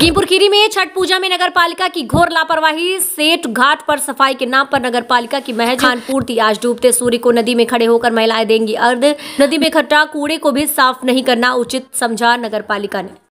खीरी में छठ पूजा में नगर पालिका की घोर लापरवाही सेठ घाट पर सफाई के नाम पर नगर पालिका की महज पूर्ति आज डूबते सूर्य को नदी में खड़े होकर महिलाएं देंगी अर्ध नदी में खट्टा कूड़े को भी साफ नहीं करना उचित समझा नगर पालिका ने